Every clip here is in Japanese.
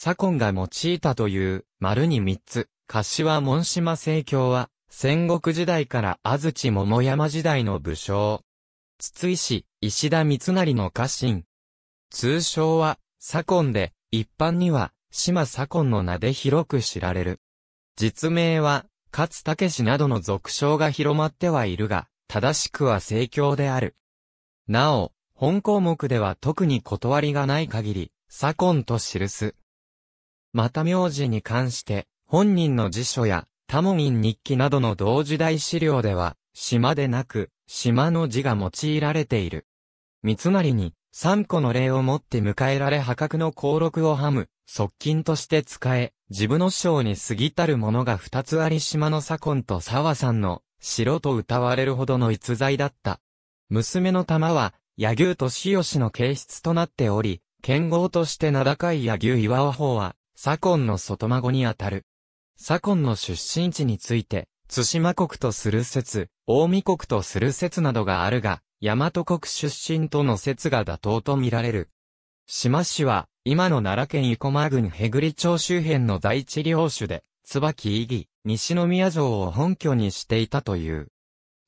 左近が用いたという、丸に三つ、柏門島正教は、戦国時代から安土桃山時代の武将。筒井氏、石田三成の家臣。通称は、左近で、一般には、島左近の名で広く知られる。実名は、勝武氏などの俗称が広まってはいるが、正しくは正教である。なお、本項目では特に断りがない限り、左近と記す。また名字に関して、本人の辞書や、多門院日記などの同時代資料では、島でなく、島の字が用いられている。三成に、三個の礼をもって迎えられ破格の功禄をはむ、側近として使え、自分の章に過ぎたるものが二つあり島の左近と沢さんの、城と歌われるほどの逸材だった。娘の玉は、野牛と志吉の形質となっており、剣豪として名高い野牛岩尾法は、左近の外孫にあたる。左近の出身地について、津島国とする説、大見国とする説などがあるが、大和国出身との説が妥当と見られる。島氏は、今の奈良県生駒郡へぐり町周辺の第一領主で、椿意義、西宮城を本拠にしていたという。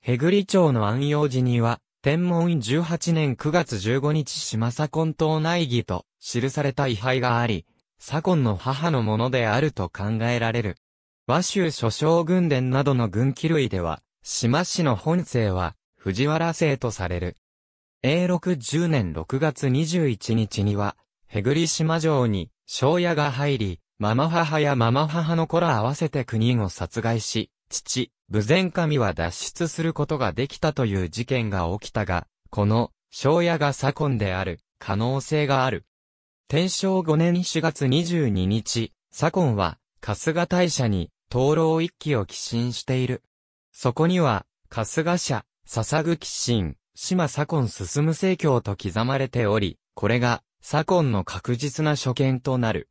へぐり町の安養寺には、天文18年9月15日島左近島内儀と記された位牌があり、左近の母のものであると考えられる。和州諸将軍伝などの軍記類では、島氏の本姓は、藤原姓とされる。永禄10年6月21日には、へぐり島城に、庄屋が入り、ママ母やママ母の子ら合わせて9人を殺害し、父、武前神は脱出することができたという事件が起きたが、この、庄屋が左近である、可能性がある。天正5年4月22日、左近は、春日大社に、灯籠一揆を寄進している。そこには、春日社、笹ぐ寄進、島左近進正教と刻まれており、これが、左近の確実な所見となる。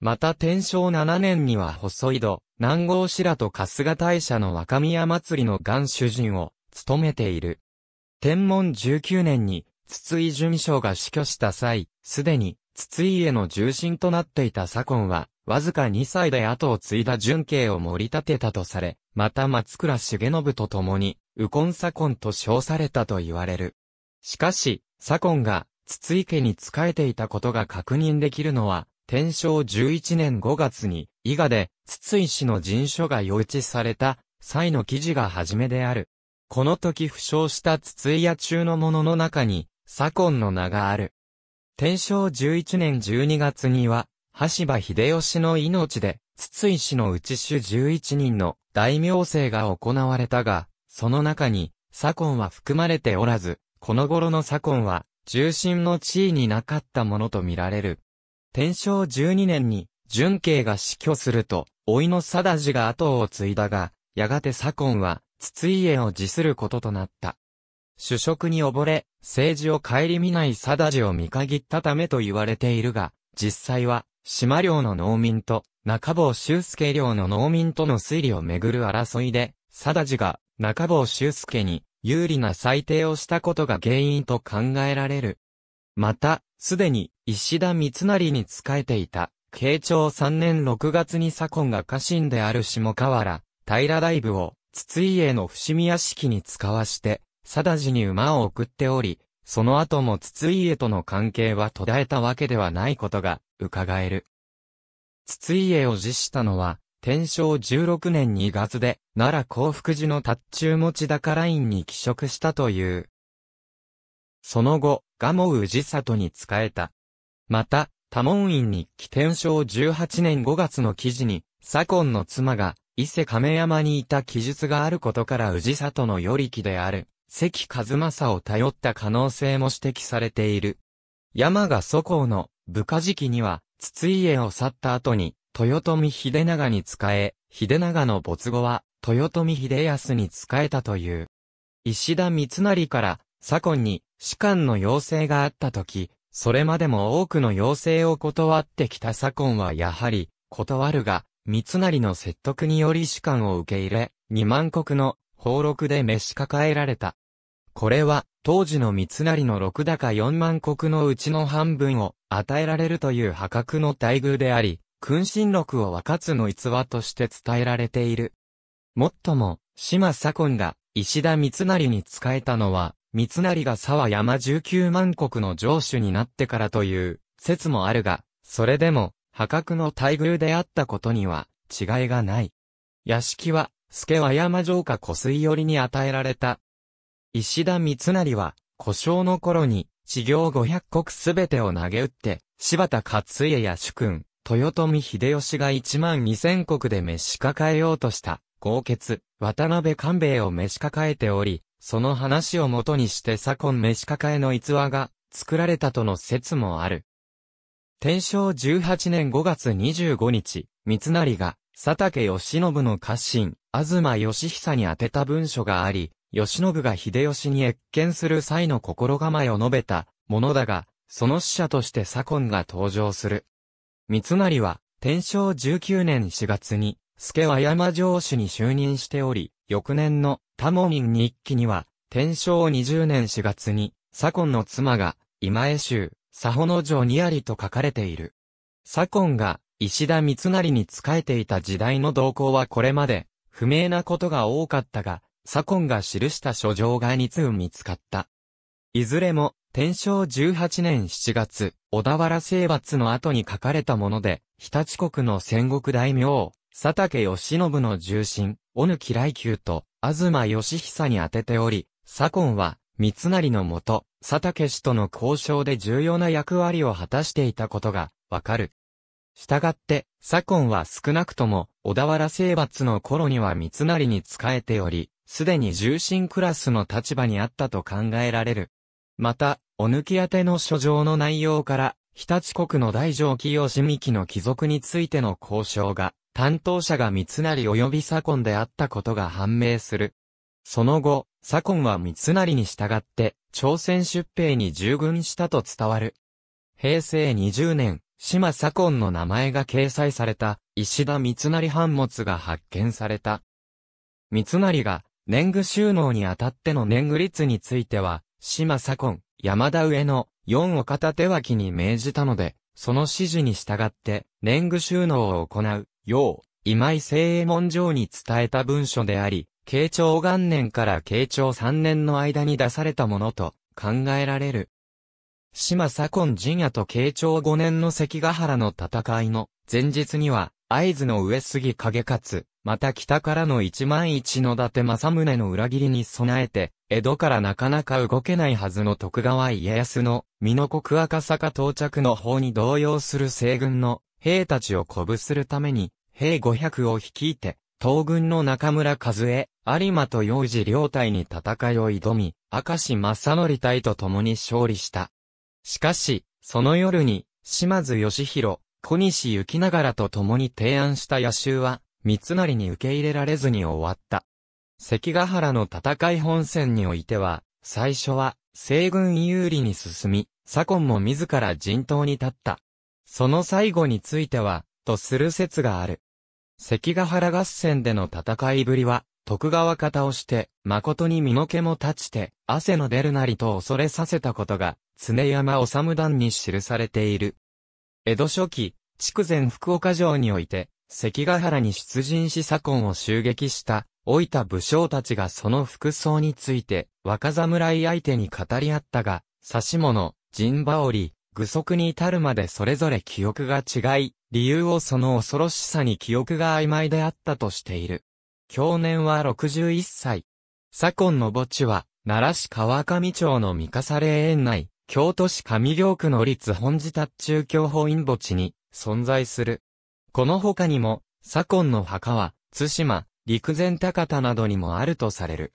また天正7年には細井戸、南郷白と春日大社の若宮祭りの元主人を、務めている。天文19年に、筒井淳将が死去した際、すでに、筒井への重心となっていた左近は、わずか2歳で後を継いだ純慶を盛り立てたとされ、また松倉重信と共に、右近左近と称されたと言われる。しかし、左近が、筒井家に仕えていたことが確認できるのは、天正11年5月に、伊賀で、筒井氏の人書が用地された、際の記事が初めである。この時負傷した筒井屋中のものの中に、左近の名がある。天正11年12月には、橋場秀吉の命で、筒井氏の内主11人の大名生が行われたが、その中に、左近は含まれておらず、この頃の左近は、重心の地位になかったものとみられる。天正12年に、純慶が死去すると、老いの貞氏が後を継いだが、やがて左近は、筒井へを辞することとなった。主食に溺れ、政治を顧みないダ治を見限ったためと言われているが、実際は、島領の農民と、中坊修介領の農民との推理をめぐる争いで、ダ治が、中坊修介に、有利な裁定をしたことが原因と考えられる。また、すでに、石田三成に仕えていた、慶長3年6月に左近が家臣である下河原、平大部を、筒井への伏見屋敷に使わして、定ジに馬を送っており、その後も筒家との関係は途絶えたわけではないことが伺える。筒家を辞したのは、天正16年2月で、奈良幸福寺の達中持ち高院に帰職したという。その後、賀茂氏里に仕えた。また、多門院に起天正18年5月の記事に、左近の妻が、伊勢亀山にいた記述があることから氏里の与力である。関和正を頼った可能性も指摘されている。山が祖公の部下時期には、筒井家を去った後に、豊臣秀長に仕え、秀長の没後は、豊臣秀康に仕えたという。石田三成から左近に士官の要請があった時、それまでも多くの要請を断ってきた左近はやはり、断るが、三成の説得により士官を受け入れ、二万国の俸禄で召し抱えられた。これは、当時の三成の六高四万国のうちの半分を与えられるという破格の待遇であり、君臣録を若津の逸話として伝えられている。もっとも、島左近が石田三成に仕えたのは、三成が沢山十九万国の城主になってからという説もあるが、それでも、破格の待遇であったことには違いがない。屋敷は、助和山城下湖水寄りに与えられた石田三成は、故障の頃に、地業五百国すべてを投げ打って、柴田勝家や主君、豊臣秀吉が一万二千国で召し抱えようとした、豪傑、渡辺官兵衛を召し抱えており、その話をもとにして左近召し抱えの逸話が作られたとの説もある。天正十八年五月二十五日、三成が佐竹義信の家臣、東義久に宛てた文書があり、吉信が秀吉に越見する際の心構えを述べたものだが、その使者として左近が登場する。三成は、天正19年4月に、助和山城主に就任しており、翌年の多門院日記には、天正20年4月に、左近の妻が、今江州、佐保の城にありと書かれている。左近が、石田三成に仕えていた時代の動向はこれまで、不明なことが多かったが、左近が記した書状が2通見つかった。いずれも、天正18年7月、小田原征伐の後に書かれたもので、日立国の戦国大名、佐竹義信の重臣、小貫来宮と、東義久に当てており、左近は、三成のもと、佐竹氏との交渉で重要な役割を果たしていたことが、わかる。したがって、左近は少なくとも、小田原征伐の頃には三成に仕えており、すでに重心クラスの立場にあったと考えられる。また、お抜き当ての書状の内容から、日立国の大上清三木の貴族についての交渉が、担当者が三成及び左近であったことが判明する。その後、左近は三成に従って、朝鮮出兵に従軍したと伝わる。平成20年、島左近の名前が掲載された、石田三成版物が発見された。三成が、年貢収納にあたっての年貢率については、島左近、山田上の4を片手脇に命じたので、その指示に従って、年貢収納を行う、よう、今井聖衛門上に伝えた文書であり、慶長元年から慶長3年の間に出されたものと考えられる。島左近陣屋と慶長5年の関ヶ原の戦いの前日には、合図の上杉景勝、また北からの一万一の伊達政宗の裏切りに備えて、江戸からなかなか動けないはずの徳川家康の、美濃国赤坂到着の方に動揺する西軍の兵たちを鼓舞するために、兵五百を率いて、東軍の中村和江、有馬と幼児両隊に戦いを挑み、明石正則隊と共に勝利した。しかし、その夜に、島津義弘、小西行ながらと共に提案した野襲は、三成に受け入れられずに終わった。関ヶ原の戦い本戦においては、最初は西軍有利に進み、左近も自ら陣頭に立った。その最後については、とする説がある。関ヶ原合戦での戦いぶりは、徳川方をして、誠に身の毛も立ちて、汗の出るなりと恐れさせたことが、常山治段に記されている。江戸初期、筑前福岡城において、関ヶ原に出陣し左近を襲撃した老いた武将たちがその服装について若侍相手に語り合ったが、指物、陣羽織、具足に至るまでそれぞれ記憶が違い、理由をその恐ろしさに記憶が曖昧であったとしている。去年は61歳。左近の墓地は、奈良市川上町の三笠霊園内、京都市上京区の立本寺達中教法院墓地に存在する。この他にも、左近の墓は、津島、陸前高田などにもあるとされる。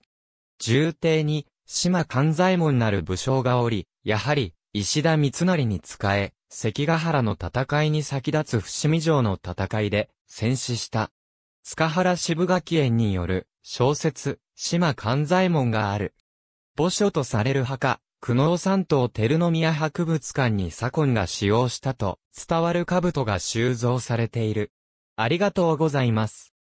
重帝に、島勘左衛門なる武将がおり、やはり、石田三成に仕え、関ヶ原の戦いに先立つ伏見城の戦いで、戦死した。塚原渋垣園による、小説、島勘左衛門がある。墓所とされる墓、久能山東照宮博物館に左近が使用したと伝わる兜が収蔵されている。ありがとうございます。